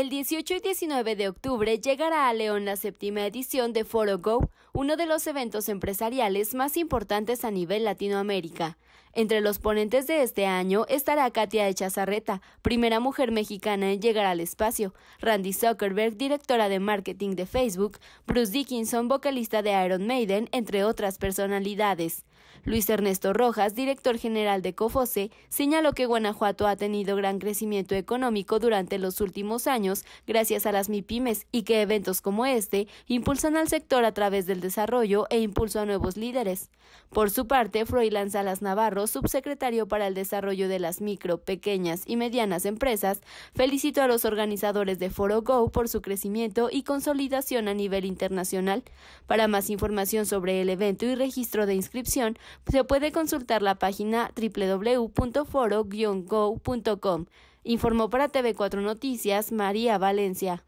El 18 y 19 de octubre llegará a León la séptima edición de Foro Go, uno de los eventos empresariales más importantes a nivel Latinoamérica. Entre los ponentes de este año estará Katia Echazarreta, primera mujer mexicana en llegar al espacio, Randy Zuckerberg, directora de marketing de Facebook, Bruce Dickinson, vocalista de Iron Maiden, entre otras personalidades. Luis Ernesto Rojas, director general de COFOSE, señaló que Guanajuato ha tenido gran crecimiento económico durante los últimos años gracias a las MIPIMES y que eventos como este impulsan al sector a través del desarrollo e impulso a nuevos líderes. Por su parte, Froilán Salas Navarro, subsecretario para el desarrollo de las micro, pequeñas y medianas empresas, felicitó a los organizadores de Foro Go por su crecimiento y consolidación a nivel internacional. Para más información sobre el evento y registro de inscripción, se puede consultar la página www.foro-go.com. Informó para TV4 Noticias María Valencia.